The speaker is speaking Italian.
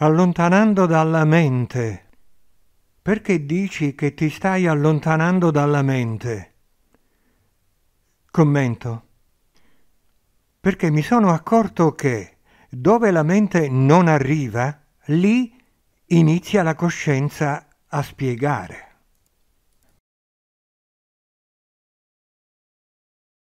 allontanando dalla mente. Perché dici che ti stai allontanando dalla mente? Commento. Perché mi sono accorto che dove la mente non arriva, lì inizia la coscienza a spiegare.